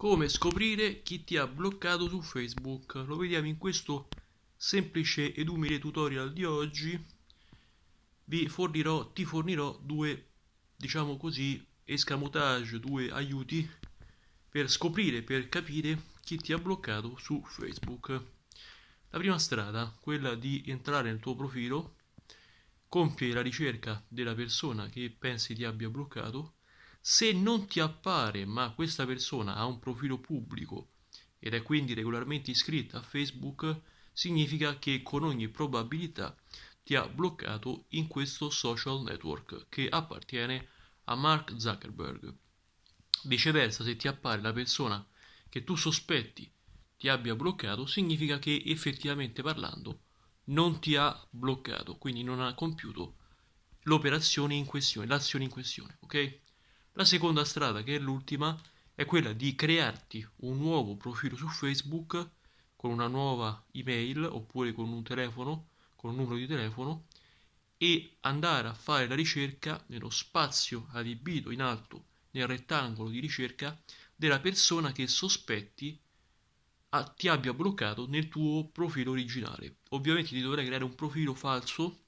come scoprire chi ti ha bloccato su Facebook. Lo vediamo in questo semplice ed umile tutorial di oggi. Vi fornirò, ti fornirò due, diciamo così, escamotage, due aiuti per scoprire, per capire chi ti ha bloccato su Facebook. La prima strada, quella di entrare nel tuo profilo, compie la ricerca della persona che pensi ti abbia bloccato se non ti appare ma questa persona ha un profilo pubblico ed è quindi regolarmente iscritta a Facebook, significa che con ogni probabilità ti ha bloccato in questo social network che appartiene a Mark Zuckerberg. Viceversa, se ti appare la persona che tu sospetti ti abbia bloccato, significa che effettivamente parlando non ti ha bloccato, quindi non ha compiuto l'operazione in questione, l'azione in questione, ok? La seconda strada, che è l'ultima, è quella di crearti un nuovo profilo su Facebook con una nuova email oppure con un telefono, con un numero di telefono e andare a fare la ricerca nello spazio adibito in alto nel rettangolo di ricerca della persona che sospetti a, ah, ti abbia bloccato nel tuo profilo originale. Ovviamente ti dovrai creare un profilo falso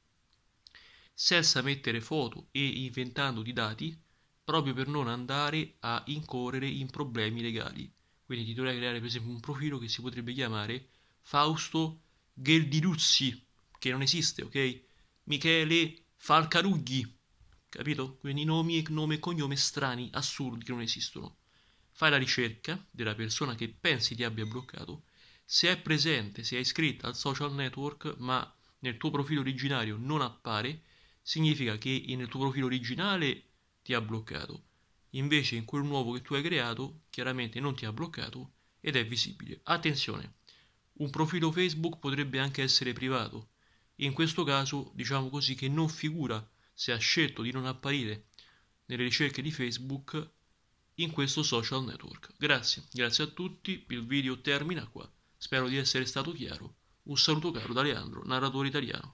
senza mettere foto e inventando di dati proprio per non andare a incorrere in problemi legali. Quindi ti dovrei creare per esempio un profilo che si potrebbe chiamare Fausto Gheldiruzzi, che non esiste, ok? Michele Falcarugli, capito? Quindi nomi, nome e cognome strani, assurdi, che non esistono. Fai la ricerca della persona che pensi ti abbia bloccato, se è presente, se è iscritta al social network, ma nel tuo profilo originario non appare, significa che nel tuo profilo originale ti ha bloccato. Invece in quel nuovo che tu hai creato, chiaramente non ti ha bloccato ed è visibile. Attenzione, un profilo Facebook potrebbe anche essere privato. In questo caso, diciamo così, che non figura se ha scelto di non apparire nelle ricerche di Facebook in questo social network. Grazie, grazie a tutti, il video termina qua. Spero di essere stato chiaro. Un saluto caro da Leandro, narratore italiano.